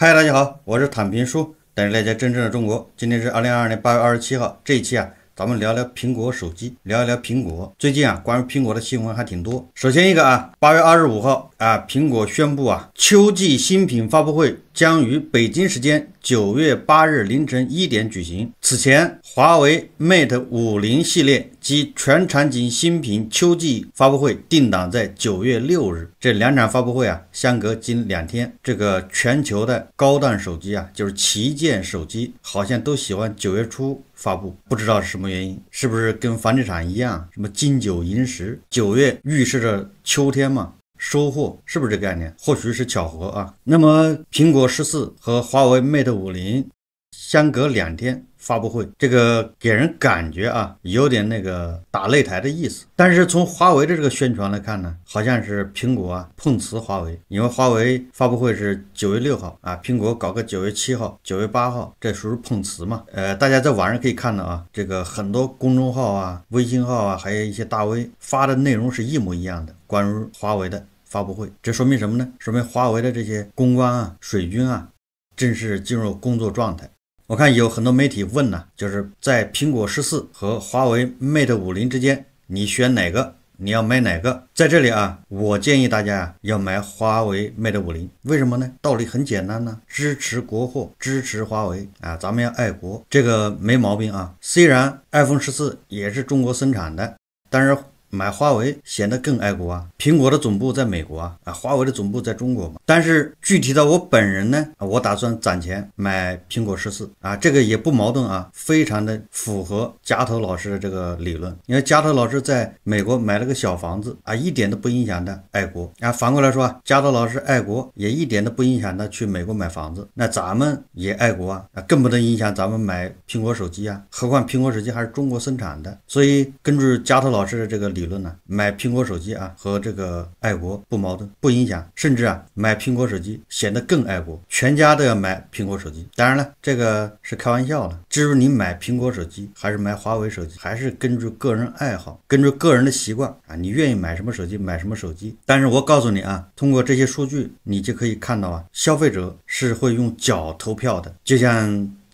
嗨，大家好，我是坦平叔，带你了解真正的中国。今天是二零二二年八月二十七号，这一期啊，咱们聊聊苹果手机，聊一聊苹果。最近啊，关于苹果的新闻还挺多。首先一个啊，八月二十五号啊，苹果宣布啊，秋季新品发布会将于北京时间九月八日凌晨一点举行。此前，华为 Mate 五零系列。及全场景新品秋季发布会定档在九月六日，这两场发布会啊相隔仅两天。这个全球的高档手机啊，就是旗舰手机，好像都喜欢九月初发布，不知道是什么原因，是不是跟房地产一样，什么金九银十？九月预示着秋天嘛，收获是不是这个概念？或许是巧合啊。那么，苹果十四和华为 Mate 五零。相隔两天发布会，这个给人感觉啊，有点那个打擂台的意思。但是从华为的这个宣传来看呢，好像是苹果啊碰瓷华为。因为华为发布会是九月六号啊，苹果搞个九月七号、九月八号，这属于碰瓷嘛？呃，大家在网上可以看到啊，这个很多公众号啊、微信号啊，还有一些大 V 发的内容是一模一样的，关于华为的发布会。这说明什么呢？说明华为的这些公关啊、水军啊，正式进入工作状态。我看有很多媒体问呢，就是在苹果十四和华为 Mate 五零之间，你选哪个？你要买哪个？在这里啊，我建议大家要买华为 Mate 五零，为什么呢？道理很简单呢，支持国货，支持华为啊，咱们要爱国，这个没毛病啊。虽然 iPhone 十四也是中国生产的，但是。买华为显得更爱国啊！苹果的总部在美国啊，啊，华为的总部在中国嘛。但是具体到我本人呢，我打算攒钱买苹果十四啊，这个也不矛盾啊，非常的符合加特老师的这个理论。因为加特老师在美国买了个小房子啊，一点都不影响他爱国啊。反过来说啊，加特老师爱国也一点都不影响他去美国买房子。那咱们也爱国啊，啊，更不能影响咱们买苹果手机啊。何况苹果手机还是中国生产的，所以根据加特老师的这个。理论呢，买苹果手机啊和这个爱国不矛盾，不影响，甚至啊买苹果手机显得更爱国，全家都要买苹果手机。当然了，这个是开玩笑的。至于你买苹果手机还是买华为手机，还是根据个人爱好，根据个人的习惯啊，你愿意买什么手机买什么手机。但是我告诉你啊，通过这些数据，你就可以看到啊，消费者是会用脚投票的，就像。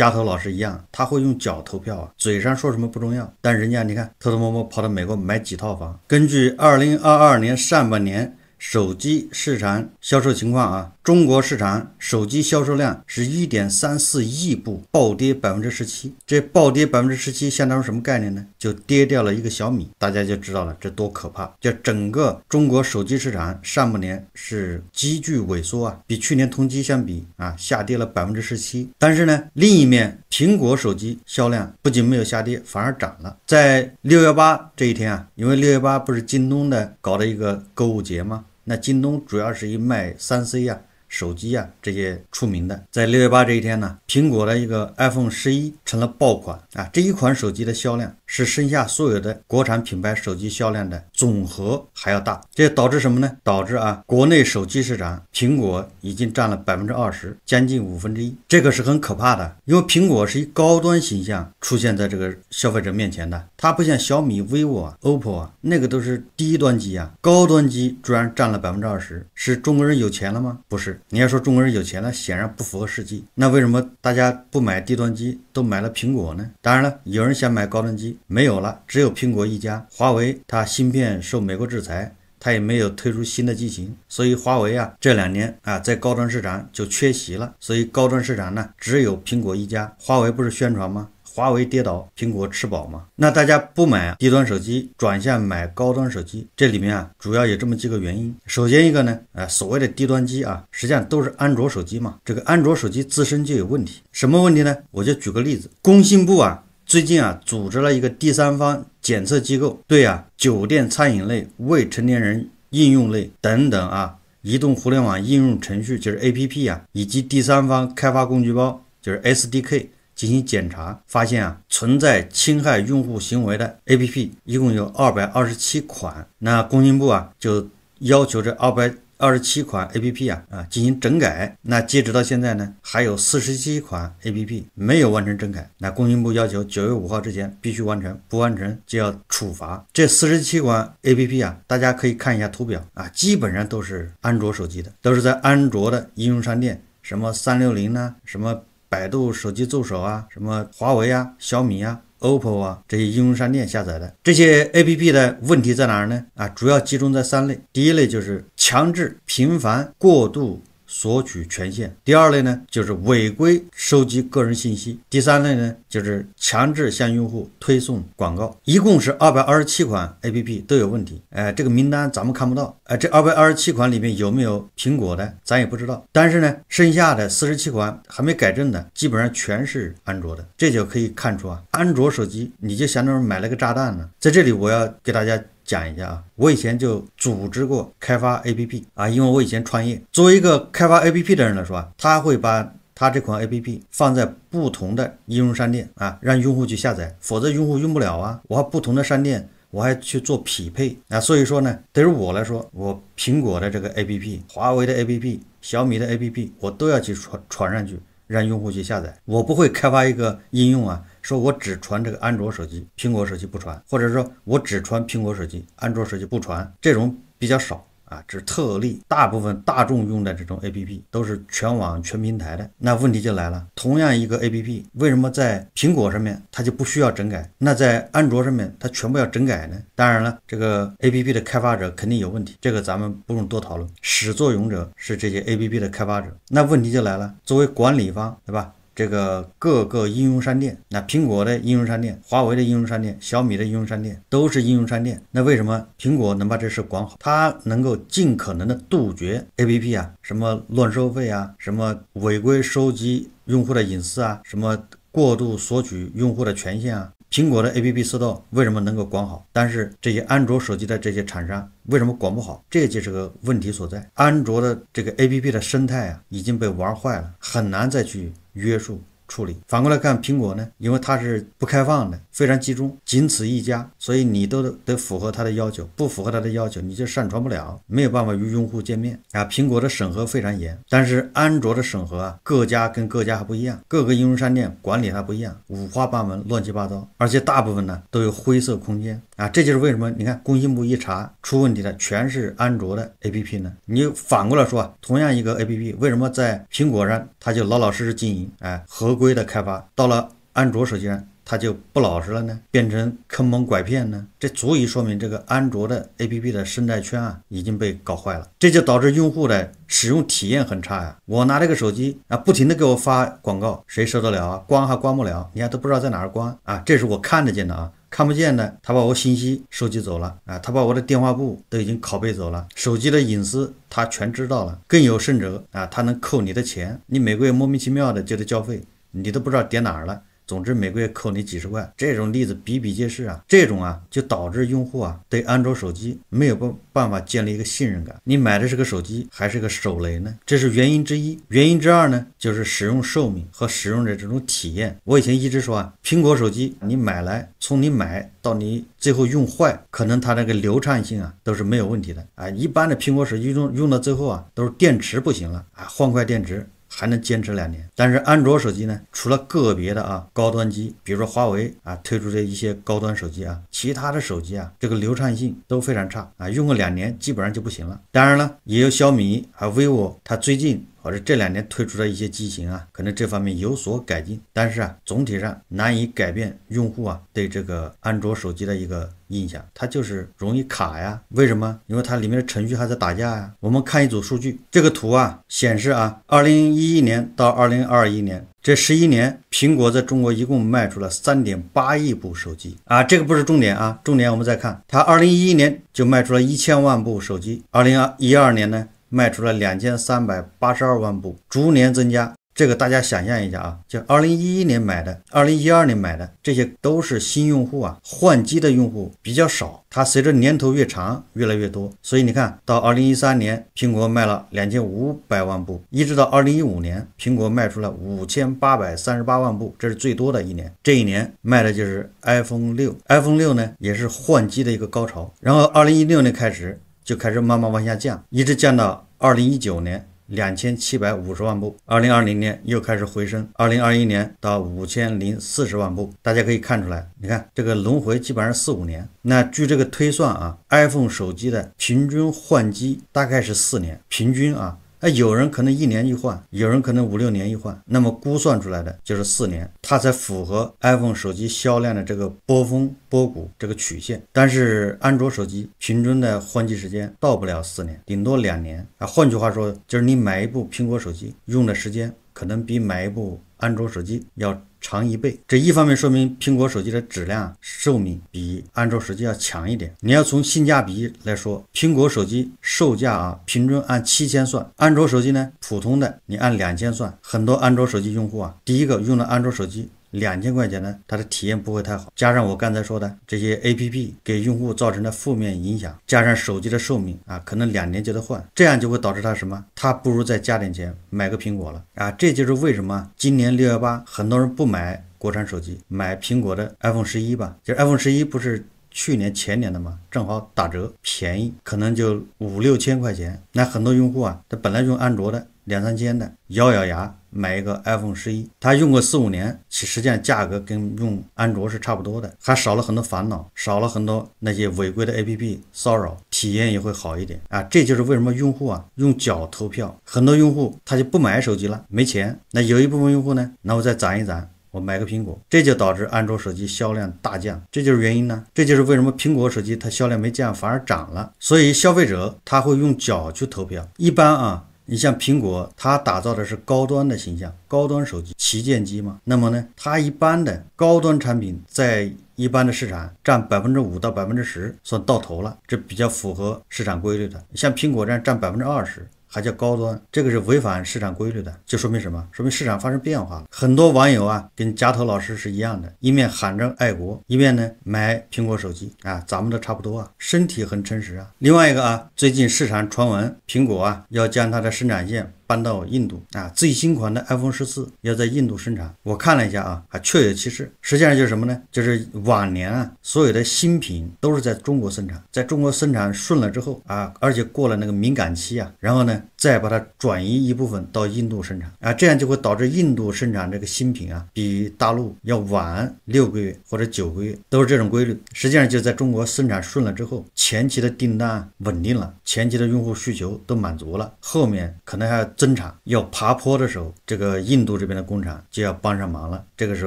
家头老师一样，他会用脚投票啊，嘴上说什么不重要，但人家你看，偷偷摸摸跑到美国买几套房，根据二零二二年上半年。手机市场销售情况啊，中国市场手机销售量是1.34亿部，暴跌百分之十七。这暴跌百分之十七相当于什么概念呢？就跌掉了一个小米，大家就知道了，这多可怕！就整个中国手机市场上半年是急剧萎缩啊，比去年同期相比啊，下跌了百分之十七。但是呢，另一面，苹果手机销量不仅没有下跌，反而涨了。在六幺八这一天啊，因为六幺八不是京东的搞的一个购物节吗？那京东主要是以卖三 C 呀。手机啊，这些出名的，在六月八这一天呢，苹果的一个 iPhone 十一成了爆款啊！这一款手机的销量是剩下所有的国产品牌手机销量的总和还要大。这导致什么呢？导致啊，国内手机市场苹果已经占了百分之二十，将近五分之一。这个是很可怕的，因为苹果是以高端形象出现在这个消费者面前的，它不像小米、vivo 啊、oppo 啊，那个都是低端机啊。高端机居然占了百分之二十，是中国人有钱了吗？不是。你要说中国人有钱了，显然不符合实际。那为什么大家不买低端机，都买了苹果呢？当然了，有人想买高端机，没有了，只有苹果一家。华为它芯片受美国制裁，它也没有推出新的机型，所以华为啊，这两年啊，在高端市场就缺席了。所以高端市场呢，只有苹果一家。华为不是宣传吗？华为跌倒，苹果吃饱吗？那大家不买低端手机，转向买高端手机，这里面啊，主要有这么几个原因。首先一个呢，啊，所谓的低端机啊，实际上都是安卓手机嘛。这个安卓手机自身就有问题，什么问题呢？我就举个例子，工信部啊，最近啊，组织了一个第三方检测机构，对啊，酒店餐饮类、未成年人应用类等等啊，移动互联网应用程序就是 APP 啊，以及第三方开发工具包就是 SDK。进行检查，发现啊存在侵害用户行为的 APP 一共有二百二十七款。那工信部啊就要求这二百二十七款 APP 啊啊进行整改。那截止到现在呢，还有四十七款 APP 没有完成整改。那工信部要求九月五号之前必须完成，不完成就要处罚这四十七款 APP 啊。大家可以看一下图表啊，基本上都是安卓手机的，都是在安卓的应用商店，什么三六零呐，什么。百度手机助手啊，什么华为啊、小米啊、OPPO 啊这些应用商店下载的这些 APP 的问题在哪儿呢？啊，主要集中在三类，第一类就是强制、频繁、过度。索取权限。第二类呢，就是违规收集个人信息。第三类呢，就是强制向用户推送广告。一共是二百二十七款 APP 都有问题。哎，这个名单咱们看不到。哎，这二百二十七款里面有没有苹果的，咱也不知道。但是呢，剩下的四十七款还没改正的，基本上全是安卓的。这就可以看出啊，安卓手机你就相当于买了个炸弹呢。在这里，我要给大家。讲一下啊，我以前就组织过开发 APP 啊，因为我以前创业，作为一个开发 APP 的人来说啊，他会把他这款 APP 放在不同的应用商店啊，让用户去下载，否则用户用不了啊。我不同的商店我还去做匹配啊，所以说呢，对于我来说，我苹果的这个 APP、华为的 APP、小米的 APP，我都要去传传上去，让用户去下载，我不会开发一个应用啊。说我只传这个安卓手机，苹果手机不传，或者说，我只传苹果手机，安卓手机不传，这种比较少啊，只特例。大部分大众用的这种 APP 都是全网全平台的。那问题就来了，同样一个 APP，为什么在苹果上面它就不需要整改，那在安卓上面它全部要整改呢？当然了，这个 APP 的开发者肯定有问题，这个咱们不用多讨论。始作俑者是这些 APP 的开发者。那问题就来了，作为管理方，对吧？这个各个应用商店，那苹果的应用商店、华为的应用商店、小米的应用商店都是应用商店。那为什么苹果能把这事管好？它能够尽可能的杜绝 A P P 啊，什么乱收费啊，什么违规收集用户的隐私啊，什么过度索取用户的权限啊。苹果的 A P P Store 为什么能够管好？但是这些安卓手机的这些厂商为什么管不好？这就是个问题所在。安卓的这个 A P P 的生态啊，已经被玩坏了，很难再去。约束处理，反过来看苹果呢，因为它是不开放的，非常集中，仅此一家。所以你都得符合他的要求，不符合他的要求你就上传不了，没有办法与用户见面啊。苹果的审核非常严，但是安卓的审核啊，各家跟各家还不一样，各个应用商店管理它不一样，五花八门，乱七八糟，而且大部分呢都有灰色空间啊。这就是为什么你看工信部一查出问题的全是安卓的 APP 呢？你反过来说啊，同样一个 APP，为什么在苹果上它就老老实实经营，哎，合规的开发，到了安卓手机上？他就不老实了呢，变成坑蒙拐骗呢？这足以说明这个安卓的 APP 的生态圈啊已经被搞坏了，这就导致用户的使用体验很差呀。我拿这个手机啊，不停的给我发广告，谁受得了啊？关还关不了，你看都不知道在哪儿关啊？这是我看得见的啊，看不见的他把我信息收集走了啊，他把我的电话簿都已经拷贝走了，手机的隐私他全知道了。更有甚者啊，他能扣你的钱，你每个月莫名其妙的就得交费，你都不知道点哪儿了。总之每个月扣你几十块，这种例子比比皆是啊！这种啊就导致用户啊对安卓手机没有办办法建立一个信任感。你买的是个手机还是个手雷呢？这是原因之一。原因之二呢，就是使用寿命和使用的这种体验。我以前一直说啊，苹果手机你买来，从你买到你最后用坏，可能它那个流畅性啊都是没有问题的。啊，一般的苹果手机用用到最后啊，都是电池不行了啊，换块电池。还能坚持两年，但是安卓手机呢？除了个别的啊高端机，比如说华为啊推出的一些高端手机啊，其他的手机啊，这个流畅性都非常差啊，用个两年基本上就不行了。当然了，也有小米啊、vivo，它最近。或者这两年推出的一些机型啊，可能这方面有所改进，但是啊，总体上难以改变用户啊对这个安卓手机的一个印象，它就是容易卡呀。为什么？因为它里面的程序还在打架呀。我们看一组数据，这个图啊显示啊，二零一一年到二零二一年这十一年，苹果在中国一共卖出了三点八亿部手机啊。这个不是重点啊，重点我们再看，它二零一一年就卖出了一千万部手机，二零二一二年呢？卖出了两千三百八十二万部，逐年增加。这个大家想象一下啊，就二零一一年买的，二零一二年买的，这些都是新用户啊，换机的用户比较少。它随着年头越长，越来越多。所以你看到二零一三年，苹果卖了两千五百万部，一直到二零一五年，苹果卖出了五千八百三十八万部，这是最多的一年。这一年卖的就是 iPhone 六，iPhone 六呢也是换机的一个高潮。然后二零一六年开始。就开始慢慢往下降，一直降到二零一九年两千七百五十万部，二零二零年又开始回升，二零二一年到五千零四十万部。大家可以看出来，你看这个轮回基本上四五年。那据这个推算啊，iPhone 手机的平均换机大概是四年，平均啊。那有人可能一年一换，有人可能五六年一换，那么估算出来的就是四年，它才符合 iPhone 手机销量的这个波峰波谷这个曲线。但是安卓手机平均的换机时间到不了四年，顶多两年。啊，换句话说，就是你买一部苹果手机用的时间，可能比买一部安卓手机要。长一倍，这一方面说明苹果手机的质量寿命比安卓手机要强一点。你要从性价比来说，苹果手机售价啊，平均按七千算；安卓手机呢，普通的你按两千算。很多安卓手机用户啊，第一个用了安卓手机。两千块钱呢，它的体验不会太好，加上我刚才说的这些 A P P 给用户造成的负面影响，加上手机的寿命啊，可能两年就得换，这样就会导致他什么？他不如再加点钱买个苹果了啊！这就是为什么今年六幺八很多人不买国产手机，买苹果的 iPhone 十一吧，就 iPhone 十一不是去年前年的嘛，正好打折便宜，可能就五六千块钱。那很多用户啊，他本来用安卓的两三千的，咬咬牙。买一个 iPhone 十一，他用过四五年，其实际上价格跟用安卓是差不多的，还少了很多烦恼，少了很多那些违规的 APP 骚扰，体验也会好一点啊。这就是为什么用户啊用脚投票，很多用户他就不买手机了，没钱。那有一部分用户呢，那我再攒一攒，我买个苹果，这就导致安卓手机销量大降，这就是原因呢。这就是为什么苹果手机它销量没降，反而涨了。所以消费者他会用脚去投票，一般啊。你像苹果，它打造的是高端的形象，高端手机旗舰机嘛。那么呢，它一般的高端产品在一般的市场占百分之五到百分之十，算到头了，这比较符合市场规律的。像苹果这样占百分之二十。还叫高端，这个是违反市场规律的，就说明什么？说明市场发生变化了。很多网友啊，跟贾头老师是一样的，一面喊着爱国，一面呢买苹果手机啊，咱们都差不多啊，身体很诚实啊。另外一个啊，最近市场传闻，苹果啊要将它的生产线。搬到印度啊，最新款的 iPhone 十四要在印度生产。我看了一下啊，还确有其事。实际上就是什么呢？就是往年啊，所有的新品都是在中国生产，在中国生产顺了之后啊，而且过了那个敏感期啊，然后呢。再把它转移一部分到印度生产啊，这样就会导致印度生产这个新品啊，比大陆要晚六个月或者九个月，都是这种规律。实际上就在中国生产顺了之后，前期的订单稳定了，前期的用户需求都满足了，后面可能还要增产，要爬坡的时候，这个印度这边的工厂就要帮上忙了。这个时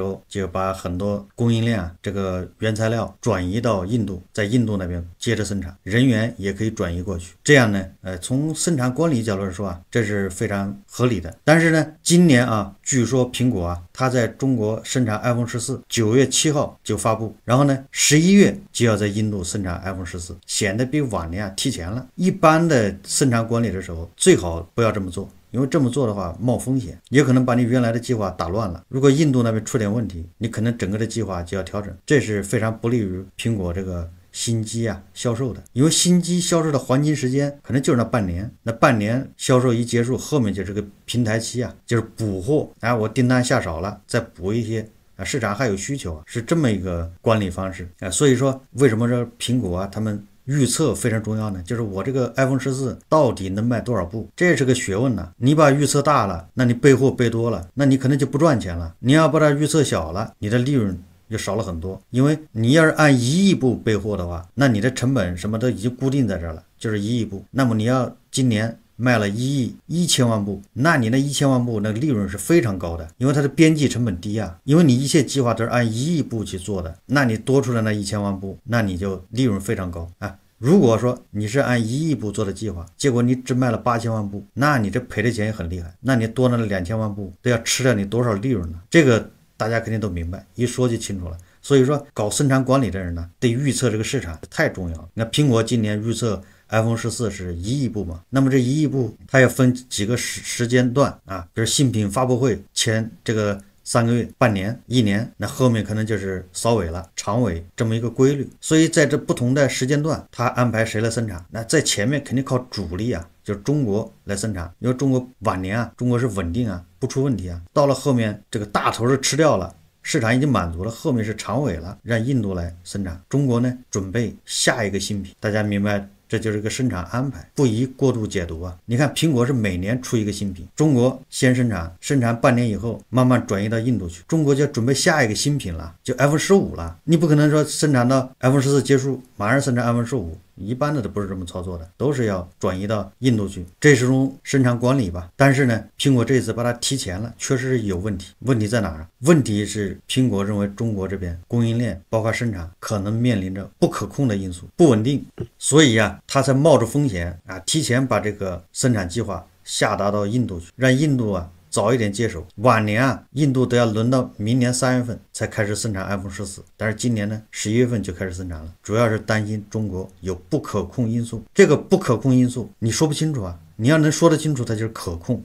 候就把很多供应链啊、这个原材料转移到印度，在印度那边接着生产，人员也可以转移过去。这样呢，呃，从生产管理角度。或者说啊，这是非常合理的。但是呢，今年啊，据说苹果啊，它在中国生产 iPhone 十四，九月七号就发布，然后呢，十一月就要在印度生产 iPhone 十四，显得比往年啊提前了。一般的生产管理的时候，最好不要这么做，因为这么做的话冒风险，也可能把你原来的计划打乱了。如果印度那边出点问题，你可能整个的计划就要调整，这是非常不利于苹果这个。新机啊，销售的，因为新机销售的黄金时间可能就是那半年，那半年销售一结束，后面就是个平台期啊，就是补货。哎，我订单下少了，再补一些啊，市场还有需求啊，是这么一个管理方式啊。所以说，为什么说苹果啊，他们预测非常重要呢？就是我这个 iPhone 十四到底能卖多少部，这是个学问呢。你把预测大了，那你备货备多了，那你可能就不赚钱了。你要把它预测小了，你的利润。又少了很多，因为你要是按一亿步备货的话，那你的成本什么都已经固定在这儿了，就是一亿步。那么你要今年卖了一亿一千万步，那你那一千万步那利润是非常高的，因为它的边际成本低啊。因为你一切计划都是按一亿步去做的，那你多出来那一千万步，那你就利润非常高啊。如果说你是按一亿步做的计划，结果你只卖了八千万步，那你这赔的钱也很厉害。那你多了两千万步都要吃掉你多少利润呢？这个。大家肯定都明白，一说就清楚了。所以说，搞生产管理的人呢，对预测这个市场太重要了。你看，苹果今年预测 iPhone 十四是一亿部嘛？那么这一亿部，它要分几个时时间段啊？比如新品发布会前这个。三个月、半年、一年，那后面可能就是扫尾了、长尾这么一个规律。所以在这不同的时间段，他安排谁来生产？那在前面肯定靠主力啊，就是中国来生产。因为中国往年啊，中国是稳定啊，不出问题啊。到了后面，这个大头是吃掉了，市场已经满足了，后面是长尾了，让印度来生产。中国呢，准备下一个新品，大家明白？这就是个生产安排，不宜过度解读啊！你看，苹果是每年出一个新品，中国先生产，生产半年以后慢慢转移到印度去，中国就准备下一个新品了，就 iPhone 十五了。你不可能说生产到 iPhone 十四结束，马上生产 iPhone 十五。一般的都不是这么操作的，都是要转移到印度去，这是种生产管理吧。但是呢，苹果这次把它提前了，确实是有问题。问题在哪儿？问题是苹果认为中国这边供应链，包括生产，可能面临着不可控的因素，不稳定，所以呀，它才冒着风险啊，提前把这个生产计划下达到印度去，让印度啊。早一点接手，往年啊，印度都要轮到明年三月份才开始生产 iPhone 十四，但是今年呢，十一月份就开始生产了，主要是担心中国有不可控因素。这个不可控因素你说不清楚啊，你要能说得清楚，它就是可控。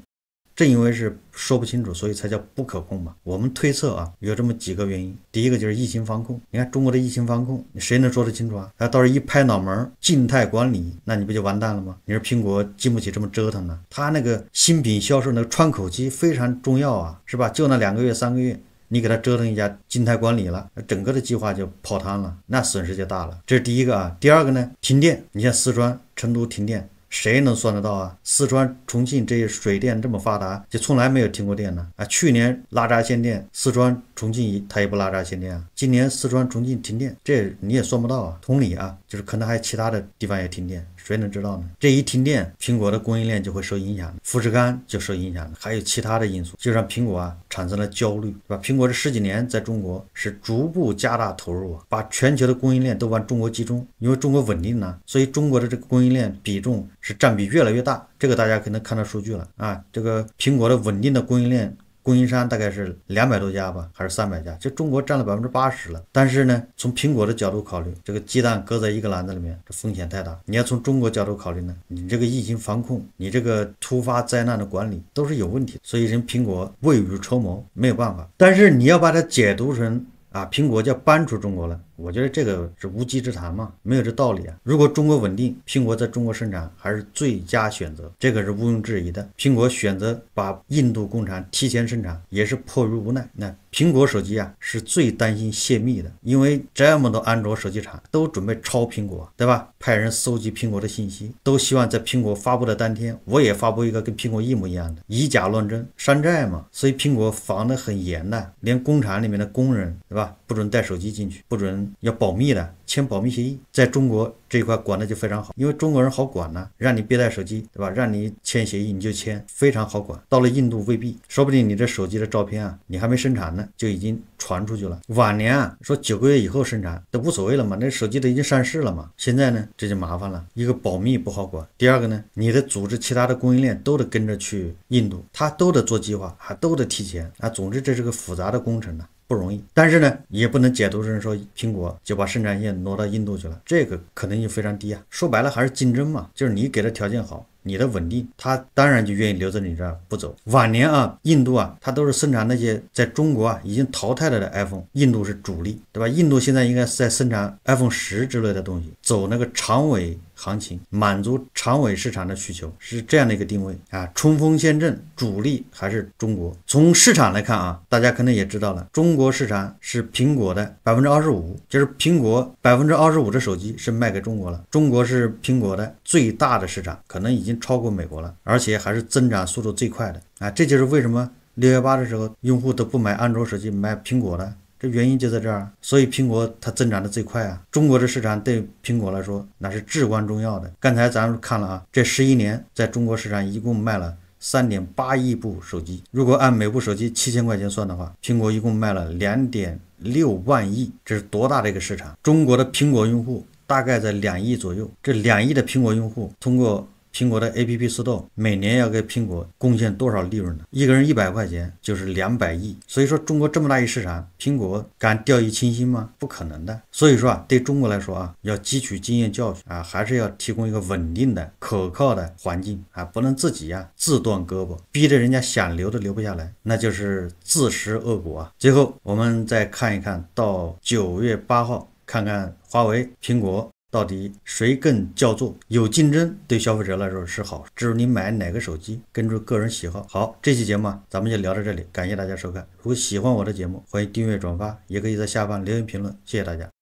正因为是说不清楚，所以才叫不可控嘛。我们推测啊，有这么几个原因。第一个就是疫情防控，你看中国的疫情防控，谁能说得清楚啊？他到时一拍脑门，静态管理，那你不就完蛋了吗？你说苹果经不起这么折腾呢？它那个新品销售那个窗口期非常重要啊，是吧？就那两个月、三个月，你给它折腾一下静态管理了，整个的计划就泡汤了，那损失就大了。这是第一个啊。第二个呢，停电，你像四川成都停电。谁能算得到啊？四川、重庆这些水电这么发达，就从来没有停过电呢？啊，去年拉闸限电，四川、重庆也也不拉闸限电啊。今年四川、重庆停电，这你也算不到啊。同理啊。就是可能还有其他的地方也停电，谁能知道呢？这一停电，苹果的供应链就会受影响，富士康就受影响了，还有其他的因素，就让苹果啊产生了焦虑，对吧？苹果这十几年在中国是逐步加大投入啊，把全球的供应链都往中国集中，因为中国稳定呢，所以中国的这个供应链比重是占比越来越大，这个大家可能看到数据了啊，这个苹果的稳定的供应链。供应商大概是两百多家吧，还是三百家？这中国占了百分之八十了。但是呢，从苹果的角度考虑，这个鸡蛋搁在一个篮子里面，这风险太大。你要从中国角度考虑呢，你这个疫情防控，你这个突发灾难的管理都是有问题。所以人苹果未雨绸缪，没有办法。但是你要把它解读成啊，苹果要搬出中国了。我觉得这个是无稽之谈嘛，没有这道理啊！如果中国稳定，苹果在中国生产还是最佳选择，这个是毋庸置疑的。苹果选择把印度工厂提前生产，也是迫于无奈。那苹果手机啊，是最担心泄密的，因为这么多安卓手机厂都准备抄苹果，对吧？派人搜集苹果的信息，都希望在苹果发布的当天，我也发布一个跟苹果一模一样的，以假乱真，山寨嘛。所以苹果防得很严的，连工厂里面的工人，对吧？不准带手机进去，不准。要保密的，签保密协议，在中国这一块管的就非常好，因为中国人好管呢，让你别带手机，对吧？让你签协议，你就签，非常好管。到了印度未必，说不定你这手机的照片啊，你还没生产呢，就已经传出去了。往年啊，说九个月以后生产都无所谓了嘛，那手机都已经上市了嘛。现在呢，这就麻烦了，一个保密不好管，第二个呢，你的组织其他的供应链都得跟着去印度，他都得做计划，还都得提前啊。总之，这是个复杂的工程呢。不容易，但是呢，也不能解读成说苹果就把生产线挪到印度去了，这个可能性非常低啊。说白了还是竞争嘛，就是你给的条件好，你的稳定，他当然就愿意留在你这儿不走。往年啊，印度啊，它都是生产那些在中国啊已经淘汰了的 iPhone，印度是主力，对吧？印度现在应该是在生产 iPhone 十之类的东西，走那个长尾。行情满足长尾市场的需求是这样的一个定位啊，冲锋陷阵主力还是中国。从市场来看啊，大家可能也知道了，中国市场是苹果的百分之二十五，就是苹果百分之二十五的手机是卖给中国了。中国是苹果的最大的市场，可能已经超过美国了，而且还是增长速度最快的啊。这就是为什么六幺八的时候用户都不买安卓手机买苹果了。这原因就在这儿，所以苹果它增长的最快啊。中国的市场对苹果来说那是至关重要的。刚才咱们看了啊，这十一年在中国市场一共卖了三点八亿部手机，如果按每部手机七千块钱算的话，苹果一共卖了两点六万亿，这是多大的一个市场？中国的苹果用户大概在两亿左右，这两亿的苹果用户通过。苹果的 APP Store 每年要给苹果贡献多少利润呢？一个人一百块钱就是两百亿，所以说中国这么大一市场，苹果敢掉以轻心吗？不可能的。所以说啊，对中国来说啊，要汲取经验教训啊，还是要提供一个稳定的、可靠的环境啊，不能自己呀自断胳膊，逼着人家想留都留不下来，那就是自食恶果啊。最后我们再看一看到九月八号，看看华为、苹果。到底谁更叫做有竞争，对消费者来说是好。至于你买哪个手机，根据个人喜好。好，这期节目啊，咱们就聊到这里，感谢大家收看。如果喜欢我的节目，欢迎订阅、转发，也可以在下方留言评论。谢谢大家。